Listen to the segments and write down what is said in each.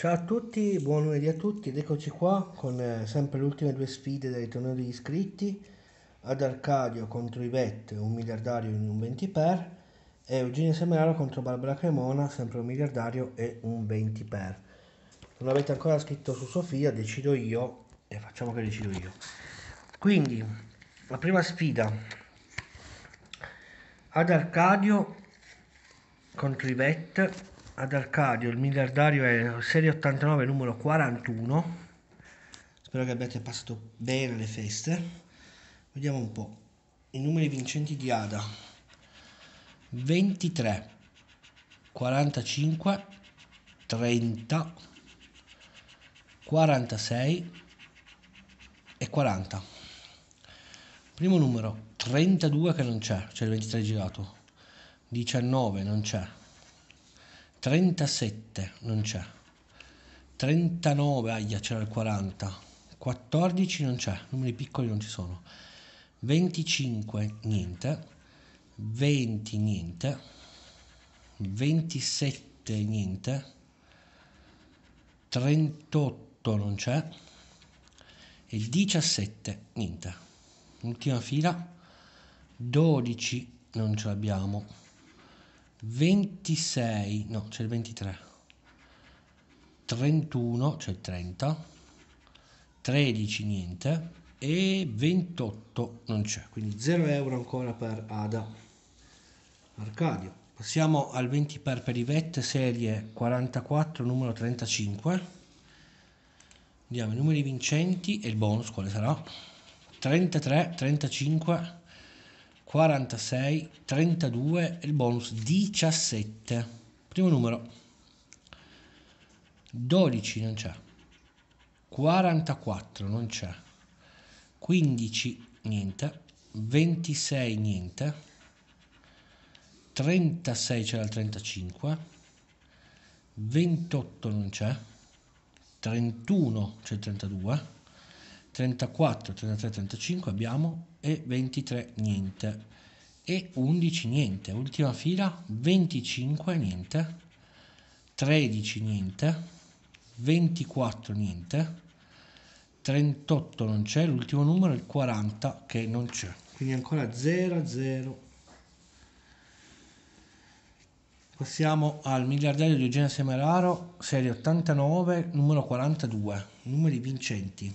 Ciao a tutti, buon lunedì a tutti ed eccoci qua con eh, sempre le ultime due sfide del torneo degli iscritti ad Arcadio contro Ivette, un miliardario in un 20 per e Eugenio Semeraro contro Barbara Cremona, sempre un miliardario e un 20 per non avete ancora scritto su Sofia, decido io e facciamo che decido io quindi, la prima sfida ad Arcadio contro Ivette ad Arcadio, il miliardario è serie 89 numero 41. Spero che abbiate passato bene le feste. Vediamo un po'. I numeri vincenti di Ada. 23, 45, 30, 46 e 40. Primo numero, 32 che non c'è, cioè il 23 girato. 19 non c'è. 37 non c'è, 39, aia c'era il 40, 14 non c'è, numeri piccoli non ci sono, 25 niente, 20 niente, 27 niente, 38 non c'è e 17 niente, ultima fila, 12 non ce l'abbiamo. 26, no, c'è il 23, 31, c'è il 30, 13 niente e 28 non c'è, quindi 0 euro ancora per Ada Arcadio. Passiamo al 20 per Perivette serie 44 numero 35. Andiamo i numeri vincenti e il bonus quale sarà? 33, 35, 46, 32 e il bonus 17. Primo numero 12 non c'è. 44 non c'è. 15 niente. 26 niente. 36 c'era il 35. 28 non c'è. 31 c'è il 32. 34, 33, 35 abbiamo e 23 niente e 11 niente, ultima fila 25 niente, 13 niente, 24 niente, 38 non c'è, l'ultimo numero è il 40 che non c'è. Quindi ancora 0 0. Passiamo al miliardario di Eugenio Semeraro, serie 89, numero 42, numeri vincenti.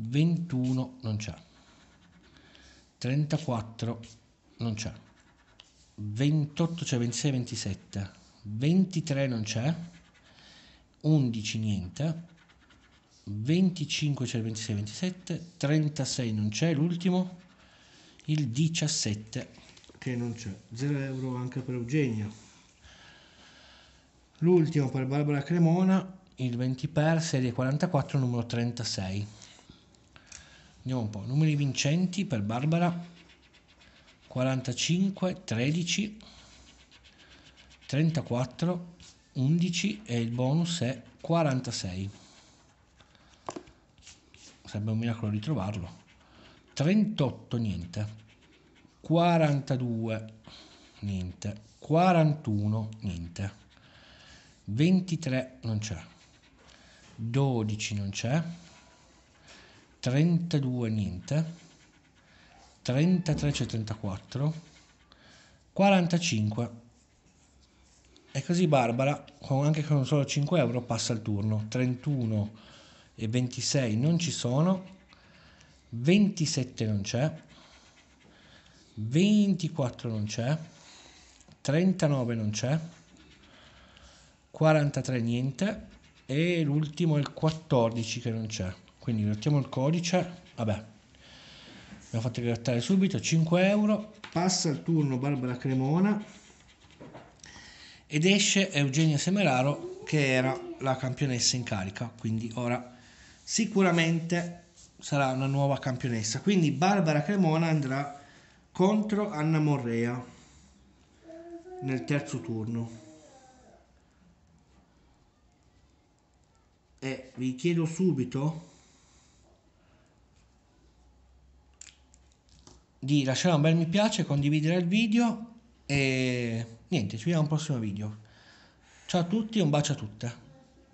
21 non c'è, 34 non c'è, 28 c'è, 26, 27, 23 non c'è, 11 niente, 25 c'è, 26, 27, 36 non c'è, l'ultimo, il 17 che non c'è, 0 euro anche per Eugenia. L'ultimo per Barbara Cremona, il 20 per serie 44 numero 36. Vediamo un po', numeri vincenti per Barbara, 45, 13, 34, 11 e il bonus è 46. Sarebbe un miracolo ritrovarlo. 38, niente. 42, niente. 41, niente. 23, non c'è. 12, non c'è. 32 niente, 33 c'è 34, 45. E così Barbara, con, anche con solo 5 euro, passa il turno. 31 e 26 non ci sono, 27 non c'è, 24 non c'è, 39 non c'è, 43 niente e l'ultimo è il 14 che non c'è quindi mettiamo il codice vabbè abbiamo fatto grattare subito 5 euro passa il turno Barbara Cremona ed esce Eugenia Semeraro che era la campionessa in carica quindi ora sicuramente sarà una nuova campionessa quindi Barbara Cremona andrà contro Anna Morrea nel terzo turno e eh, vi chiedo subito di lasciare un bel mi piace, condividere il video e niente, ci vediamo al prossimo video. Ciao a tutti, un bacio a tutte.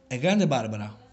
E grande Barbara!